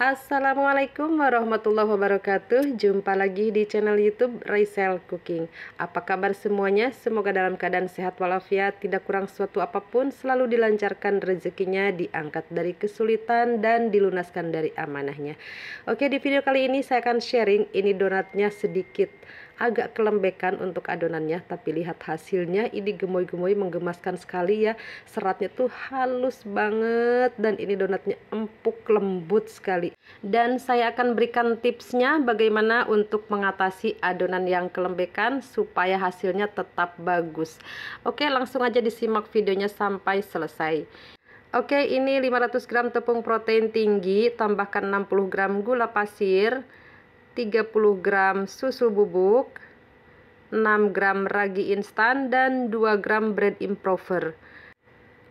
Assalamualaikum warahmatullahi wabarakatuh Jumpa lagi di channel youtube Raisel Cooking Apa kabar semuanya? Semoga dalam keadaan sehat walafiat Tidak kurang suatu apapun Selalu dilancarkan rezekinya Diangkat dari kesulitan Dan dilunaskan dari amanahnya Oke di video kali ini saya akan sharing Ini donatnya sedikit agak kelembekan untuk adonannya tapi lihat hasilnya ini gemoy-gemoy menggemaskan sekali ya seratnya tuh halus banget dan ini donatnya empuk lembut sekali dan saya akan berikan tipsnya bagaimana untuk mengatasi adonan yang kelembekan supaya hasilnya tetap bagus oke langsung aja disimak videonya sampai selesai Oke, ini 500 gram tepung protein tinggi, tambahkan 60 gram gula pasir, 30 gram susu bubuk, 6 gram ragi instan, dan 2 gram bread improver.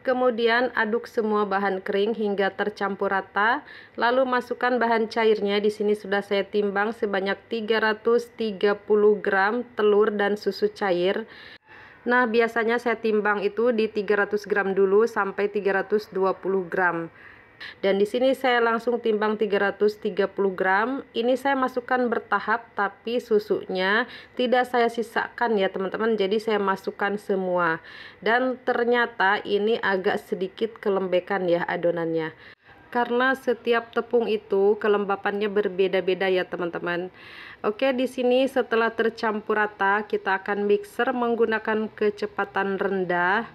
Kemudian aduk semua bahan kering hingga tercampur rata, lalu masukkan bahan cairnya. Di sini sudah saya timbang sebanyak 330 gram telur dan susu cair. Nah, biasanya saya timbang itu di 300 gram dulu sampai 320 gram dan di sini saya langsung timbang 330 gram ini saya masukkan bertahap tapi susunya tidak saya sisakan ya teman-teman jadi saya masukkan semua dan ternyata ini agak sedikit kelembekan ya adonannya karena setiap tepung itu kelembapannya berbeda-beda ya teman-teman. Oke, di sini setelah tercampur rata, kita akan mixer menggunakan kecepatan rendah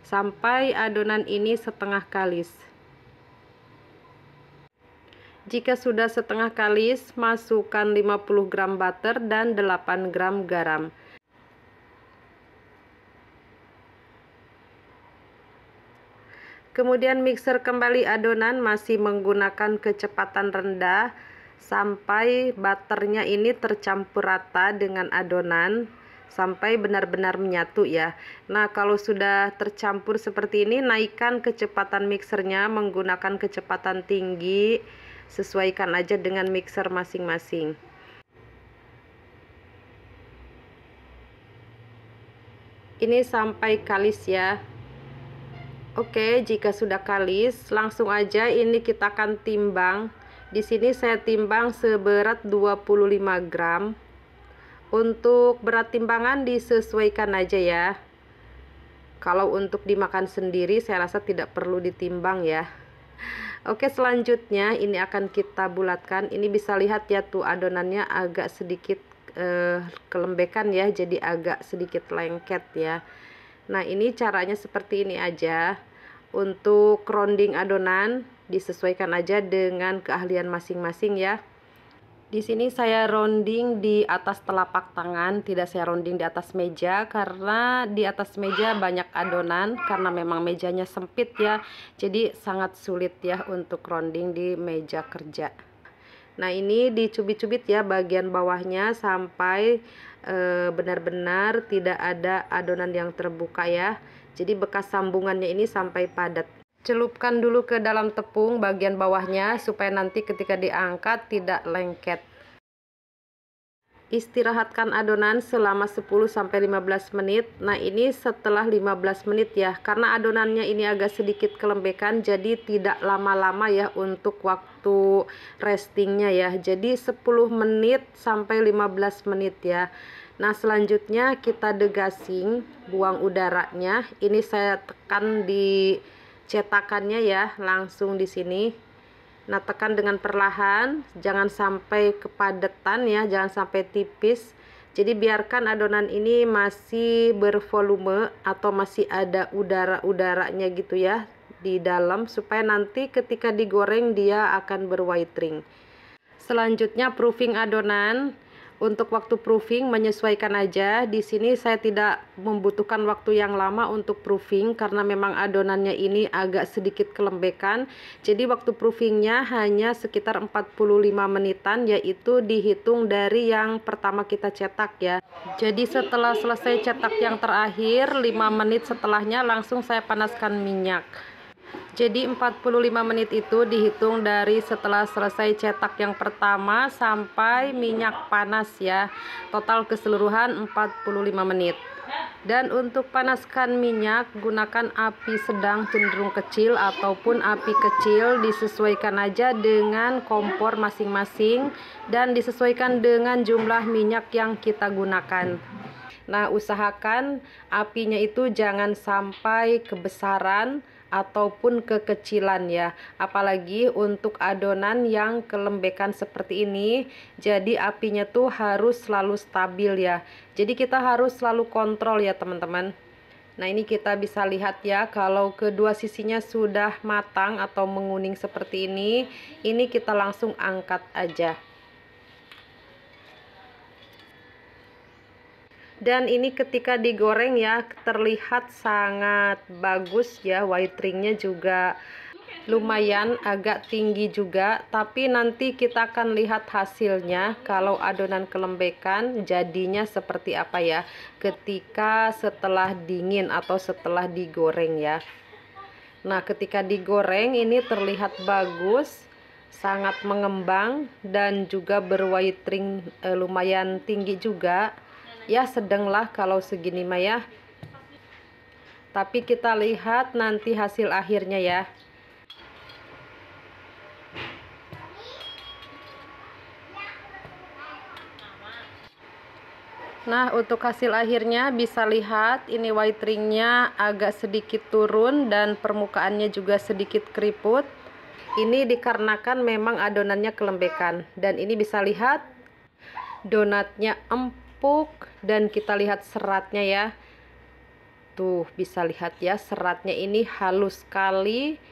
sampai adonan ini setengah kalis. Jika sudah setengah kalis, masukkan 50 gram butter dan 8 gram garam. Kemudian mixer kembali adonan masih menggunakan kecepatan rendah sampai butternya ini tercampur rata dengan adonan sampai benar-benar menyatu ya Nah kalau sudah tercampur seperti ini naikkan kecepatan mixernya menggunakan kecepatan tinggi sesuaikan aja dengan mixer masing-masing ini sampai kalis ya Oke jika sudah kalis langsung aja ini kita akan timbang di sini saya timbang seberat 25 gram untuk berat timbangan disesuaikan aja ya kalau untuk dimakan sendiri saya rasa tidak perlu ditimbang ya Oke selanjutnya ini akan kita bulatkan ini bisa lihat ya tuh adonannya agak sedikit eh, kelembekan ya jadi agak sedikit lengket ya Nah ini caranya seperti ini aja untuk rounding adonan disesuaikan aja dengan keahlian masing-masing ya di sini saya rounding di atas telapak tangan, tidak saya rounding di atas meja karena di atas meja banyak adonan karena memang mejanya sempit ya. Jadi sangat sulit ya untuk rounding di meja kerja. Nah, ini dicubit-cubit ya bagian bawahnya sampai eh, benar-benar tidak ada adonan yang terbuka ya. Jadi bekas sambungannya ini sampai padat celupkan dulu ke dalam tepung bagian bawahnya supaya nanti ketika diangkat tidak lengket istirahatkan adonan selama 10-15 menit nah ini setelah 15 menit ya karena adonannya ini agak sedikit kelembekan jadi tidak lama-lama ya untuk waktu restingnya ya jadi 10 menit sampai 15 menit ya nah selanjutnya kita degasing buang udaranya ini saya tekan di cetakannya ya langsung di sini nah tekan dengan perlahan jangan sampai kepadatan ya jangan sampai tipis jadi biarkan adonan ini masih bervolume atau masih ada udara-udaranya gitu ya di dalam supaya nanti ketika digoreng dia akan berwhite selanjutnya proofing adonan untuk waktu proofing menyesuaikan aja. Di sini saya tidak membutuhkan waktu yang lama untuk proofing karena memang adonannya ini agak sedikit kelembekan. Jadi waktu proofingnya hanya sekitar 45 menitan yaitu dihitung dari yang pertama kita cetak ya. Jadi setelah selesai cetak yang terakhir 5 menit setelahnya langsung saya panaskan minyak. Jadi 45 menit itu dihitung dari setelah selesai cetak yang pertama sampai minyak panas ya. Total keseluruhan 45 menit. Dan untuk panaskan minyak gunakan api sedang cenderung kecil ataupun api kecil disesuaikan aja dengan kompor masing-masing dan disesuaikan dengan jumlah minyak yang kita gunakan. Nah, usahakan apinya itu jangan sampai kebesaran ataupun kekecilan ya apalagi untuk adonan yang kelembekan seperti ini jadi apinya tuh harus selalu stabil ya jadi kita harus selalu kontrol ya teman-teman Nah ini kita bisa lihat ya kalau kedua sisinya sudah matang atau menguning seperti ini ini kita langsung angkat aja dan ini ketika digoreng ya terlihat sangat bagus ya white ringnya juga lumayan agak tinggi juga tapi nanti kita akan lihat hasilnya kalau adonan kelembekan jadinya seperti apa ya ketika setelah dingin atau setelah digoreng ya nah ketika digoreng ini terlihat bagus sangat mengembang dan juga berwhitering eh, lumayan tinggi juga ya sedenglah kalau segini mah ya tapi kita lihat nanti hasil akhirnya ya Nah untuk hasil akhirnya bisa lihat ini white ringnya agak sedikit turun dan permukaannya juga sedikit keriput Ini dikarenakan memang adonannya kelembekan dan ini bisa lihat donatnya empuk empuk dan kita lihat seratnya ya tuh bisa lihat ya seratnya ini halus sekali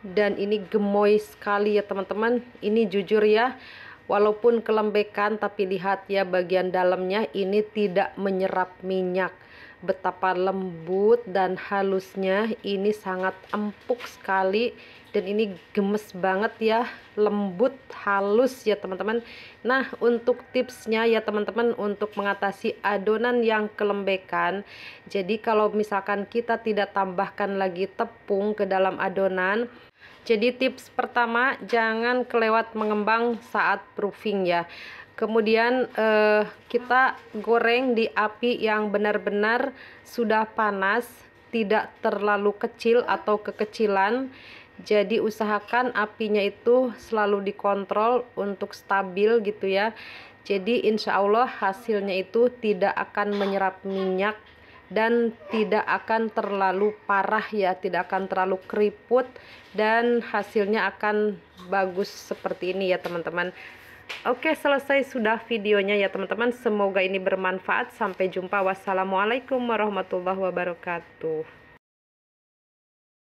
dan ini gemoy sekali ya teman-teman ini jujur ya walaupun kelembekan tapi lihat ya bagian dalamnya ini tidak menyerap minyak betapa lembut dan halusnya ini sangat empuk sekali dan ini gemes banget ya lembut halus ya teman-teman nah untuk tipsnya ya teman-teman untuk mengatasi adonan yang kelembekan jadi kalau misalkan kita tidak tambahkan lagi tepung ke dalam adonan jadi tips pertama jangan kelewat mengembang saat proofing ya kemudian eh, kita goreng di api yang benar-benar sudah panas tidak terlalu kecil atau kekecilan jadi usahakan apinya itu selalu dikontrol untuk stabil gitu ya jadi insya Allah hasilnya itu tidak akan menyerap minyak dan tidak akan terlalu parah ya tidak akan terlalu keriput dan hasilnya akan bagus seperti ini ya teman-teman Oke, selesai sudah videonya ya teman-teman. Semoga ini bermanfaat. Sampai jumpa. Wassalamualaikum warahmatullahi wabarakatuh.